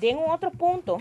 De otro punto,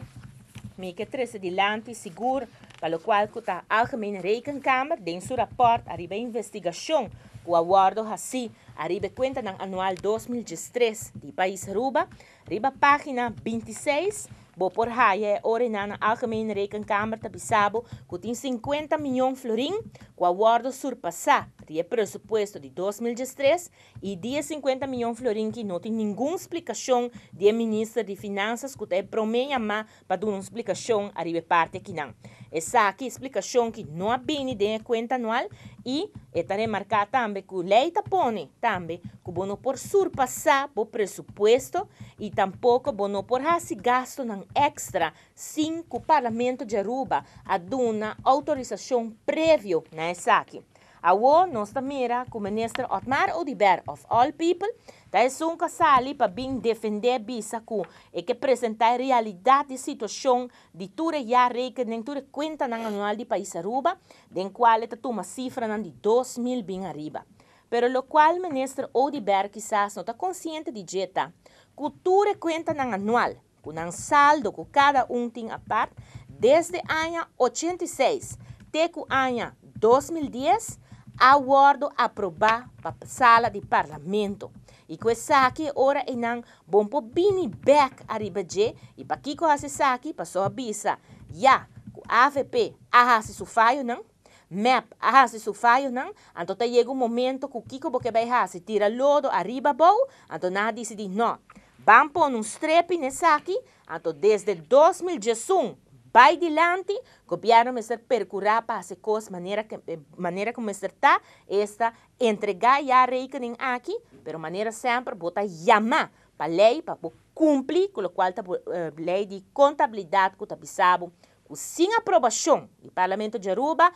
mi tres de seguro, para lo cual la Algemena Rekenkamer de su reporte, arriba investigación o aguardo así arriba cuenta en anual 2013 de País Ruba, arriba página 26, Bo por haie ore na na algemeen rekenkamer te bisabo cutin 50 milhão florim, com surpassa surpassar o é presupuesto de 2013 e dia 50 milhão florim que não tem nenhuma explicação de ministro de finanças que te promenha má para dar uma explicação a parte que não. Essa aqui explicação que não é bem de conta anual e está remarcada também que o lei pone também que bono por surpassar o presupuesto e tampouco bono por fazer gasto não extra sem que o Parlamento de Aruba aduna autorização prévia nessa aqui. A nuestra mira mira como Otmar Odiber of all people, ta es un casa pa bin defender bisa ku e que presenta realidad di situación di ture ya rekening ture cuenta nan anual di país Aruba, den cual ta tuma cifra nan di 2000 bin arriba. Pero lo cual Ministro Odiber quizás no ta consciente di jeta, ku ture cuenta nan anual, ku nan saldo ku cada un tin apart desde año 86 teku año 2010 acordo aprovar para a sala de parlamento. E com esse aqui, ora e não, bom po bini back arriba de, e para que com essa aqui, para só abisa, já, com AVP, ahá se sufaio não, map aha si su fayo nan anto te um un momento ku kiko porque vai ha si tira lodo arriba bow anto nada disse di não. van pon um strepi ne saki anto desde 2011, vai dilante, copiaram mestre Percurar para as coisas, maneira, que, eh, maneira como Mr. está, esta entregar a rekening aqui, pero maneira sempre botar chamar para lei, para cumprir com a qual tá, eh, lei de contabilidade que está pisado, sem aprovação do Parlamento de Aruba,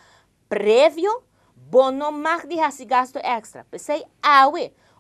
prévio, bono mais de gasto extra. Pensei, ah,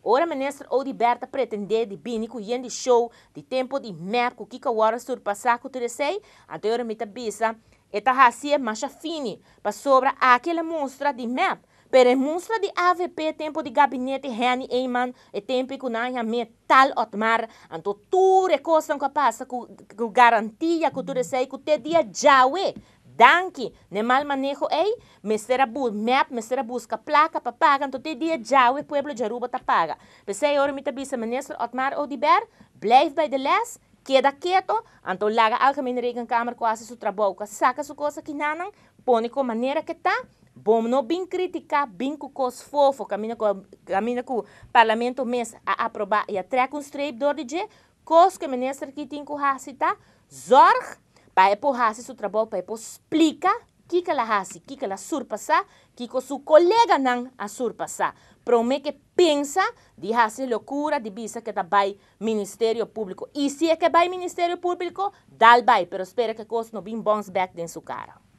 Ora ministro Berta pretende de bini e yendi show de tempo de merco que kawara surpassar com teresei, até ora mita bisa, eta hasia macha fini, pa sobra aquela monstra de map, pero é monstra de AVP tempo de gabinete Henny Eyman e é tempo que não então, é metal otmar, anto tudo cosan que passa com garantia que teresei que te dia jawe, danki ne mal manejo ei mesera bus map mesera busca placa pa paga tot te dia o povo pueblo jaruba ta paga pesei ora mita bisa ministro Otmar Odiber blijf by the les queda quieto anto laga regen câmara quasi su trabalho saca su cosa que nanan pone com maneira que tá bom não bem critica, bem com cos fofo caminha com caminha com parlamento mes a aprovar e a treca um streep dor de cos que ministro que tem com tá zorg Paepo hacer su trabajo, Paepo explica Kika la hace, qué la surpasa, Kiko su colega nan a surpasa. Prome que piensa, dice hace locura, que que que el Ministerio Público. Y si es que va Ministerio Público, dal bay, pero espera que cosas no bin back en su cara.